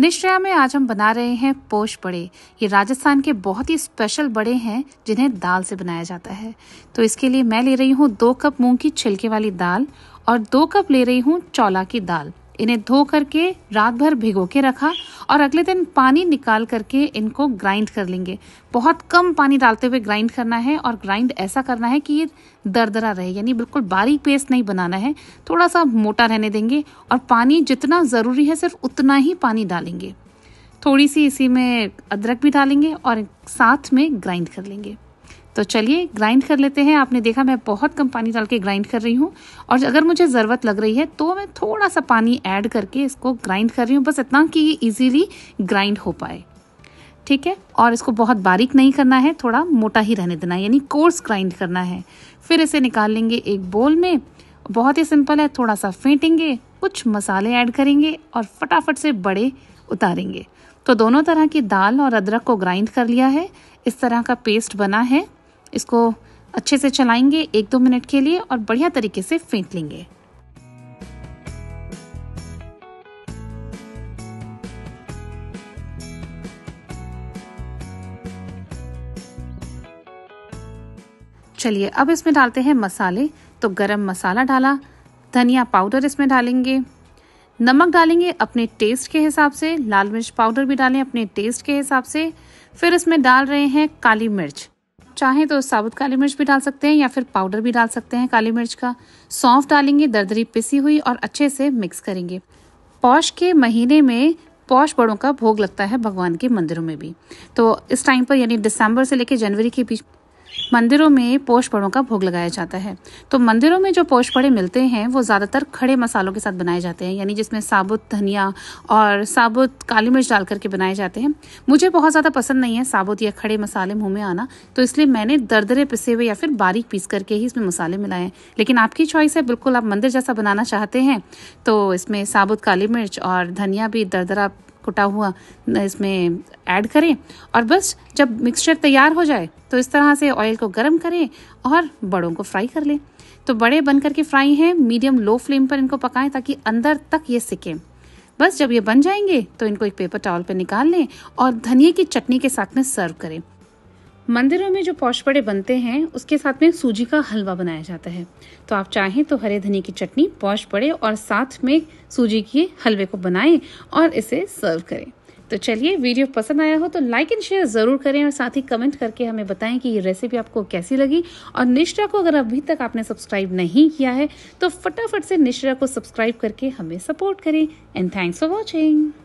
निश्चया में आज हम बना रहे हैं पोष बड़े ये राजस्थान के बहुत ही स्पेशल बड़े हैं जिन्हें दाल से बनाया जाता है तो इसके लिए मैं ले रही हूँ दो कप मूंग की छिलके वाली दाल और दो कप ले रही हूँ चौला की दाल इन्हें धो करके रात भर भिगो के रखा और अगले दिन पानी निकाल करके इनको ग्राइंड कर लेंगे बहुत कम पानी डालते हुए ग्राइंड करना है और ग्राइंड ऐसा करना है कि ये दरदरा रहे यानी बिल्कुल बारीक पेस्ट नहीं बनाना है थोड़ा सा मोटा रहने देंगे और पानी जितना ज़रूरी है सिर्फ उतना ही पानी डालेंगे थोड़ी सी इसी में अदरक भी डालेंगे और साथ में ग्राइंड कर लेंगे तो चलिए ग्राइंड कर लेते हैं आपने देखा मैं बहुत कम पानी डाल के ग्राइंड कर रही हूँ और अगर मुझे ज़रूरत लग रही है तो मैं थोड़ा सा पानी ऐड करके इसको ग्राइंड कर रही हूँ बस इतना कि ये ईजीली ग्राइंड हो पाए ठीक है और इसको बहुत बारीक नहीं करना है थोड़ा मोटा ही रहने देना यानी कोर्स ग्राइंड करना है फिर इसे निकाल लेंगे एक बोल में बहुत ही सिंपल है थोड़ा सा फेंटेंगे कुछ मसाले ऐड करेंगे और फटाफट से बड़े उतारेंगे तो दोनों तरह की दाल और अदरक को ग्राइंड कर लिया है इस तरह का पेस्ट बना है इसको अच्छे से चलाएंगे एक दो मिनट के लिए और बढ़िया तरीके से फेंट लेंगे चलिए अब इसमें डालते हैं मसाले तो गरम मसाला डाला धनिया पाउडर इसमें डालेंगे नमक डालेंगे अपने टेस्ट के हिसाब से लाल मिर्च पाउडर भी डालें अपने टेस्ट के हिसाब से फिर इसमें डाल रहे हैं काली मिर्च चाहें तो साबुत काली मिर्च भी डाल सकते हैं या फिर पाउडर भी डाल सकते हैं काली मिर्च का सौंफ डालेंगे दरदरी पिसी हुई और अच्छे से मिक्स करेंगे पौष के महीने में पौष बड़ों का भोग लगता है भगवान के मंदिरों में भी तो इस टाइम पर यानी दिसंबर से लेकर जनवरी के बीच मंदिरों में पोष पड़ों का भोग लगाया जाता है तो मंदिरों में जो पोष पड़े मिलते हैं वो ज़्यादातर खड़े मसालों के साथ बनाए जाते हैं यानी जिसमें साबुत धनिया और साबुत काली मिर्च डाल करके बनाए जाते हैं मुझे बहुत ज़्यादा पसंद नहीं है साबुत या खड़े मसाले मुँह में आना तो इसलिए मैंने दरदरे पिसे हुए या फिर बारीक पीस करके ही इसमें मसाले मिलाए लेकिन आपकी चॉइस है बिल्कुल आप मंदिर जैसा बनाना चाहते हैं तो इसमें साबुत काली मिर्च और धनिया भी दरदरा कुटा हुआ इसमें ऐड करें और बस जब मिक्सचर तैयार हो जाए तो इस तरह से ऑयल को गर्म करें और बड़ों को फ्राई कर लें तो बड़े बन करके फ्राई हैं मीडियम लो फ्लेम पर इनको पकाएं ताकि अंदर तक ये सिकें बस जब ये बन जाएंगे तो इनको एक पेपर टॉवल पर निकाल लें और धनिए की चटनी के साथ में सर्व करें मंदिरों में जो पड़े बनते हैं उसके साथ में सूजी का हलवा बनाया जाता है तो आप चाहें तो हरे धनी की चटनी पड़े और साथ में सूजी के हलवे को बनाएं और इसे सर्व करें तो चलिए वीडियो पसंद आया हो तो लाइक एंड शेयर ज़रूर करें और साथ ही कमेंट करके हमें बताएं कि ये रेसिपी आपको कैसी लगी और निश्रा को अगर अभी तक आपने सब्सक्राइब नहीं किया है तो फटाफट से निश्रा को सब्सक्राइब करके हमें सपोर्ट करें एंड थैंक्स फॉर वॉचिंग